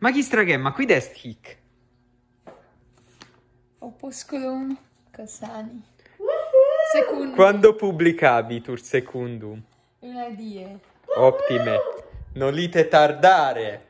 Ma chi straghe? Ma qui dest hic. Opusculum Cosani. Secundum. Quando pubblicavi tur secundum? Lunedì. Ottime. Non lite tardare.